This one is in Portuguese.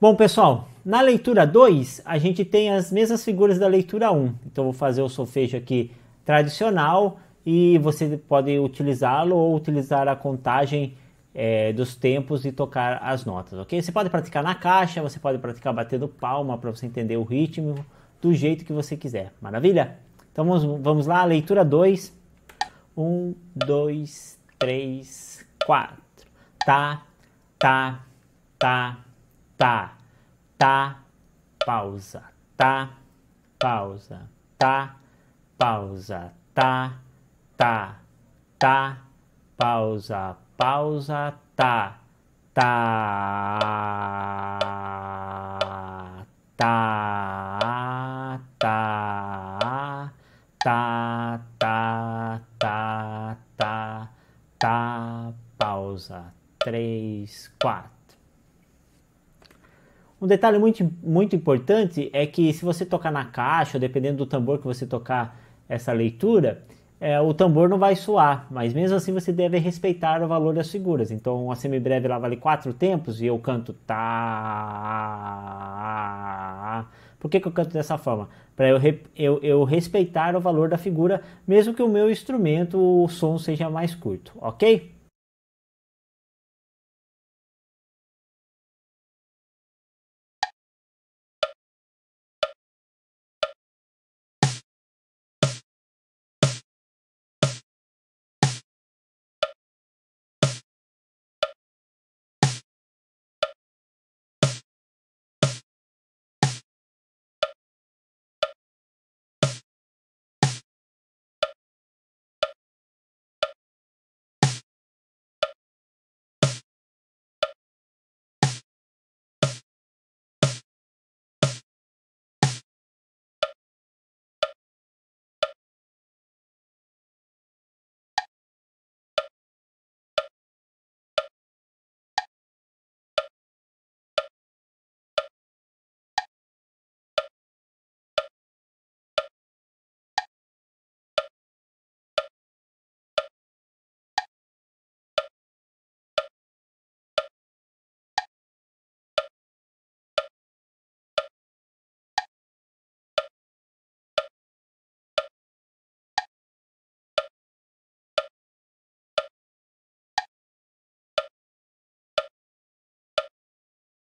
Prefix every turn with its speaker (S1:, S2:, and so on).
S1: Bom, pessoal, na leitura 2, a gente tem as mesmas figuras da leitura 1. Um. Então, vou fazer o solfejo aqui tradicional e você pode utilizá-lo ou utilizar a contagem é, dos tempos e tocar as notas, ok? Você pode praticar na caixa, você pode praticar batendo palma para você entender o ritmo do jeito que você quiser. Maravilha? Então, vamos, vamos lá, leitura 2. 1, 2, 3, 4. Tá, tá, tá tá, tá, pausa, tá, pausa, tá, pausa, tá, tá, tá, pausa, pausa, tá, tá, tá, tá, tá, tá, tá, tá, tá, pausa, três, quatro um detalhe muito, muito importante é que se você tocar na caixa, dependendo do tambor que você tocar essa leitura, é, o tambor não vai soar, mas mesmo assim você deve respeitar o valor das figuras. Então a semibreve lá vale quatro tempos e eu canto tá. Por que, que eu canto dessa forma? Para eu, eu, eu respeitar o valor da figura, mesmo que o meu instrumento, o som seja mais curto, ok?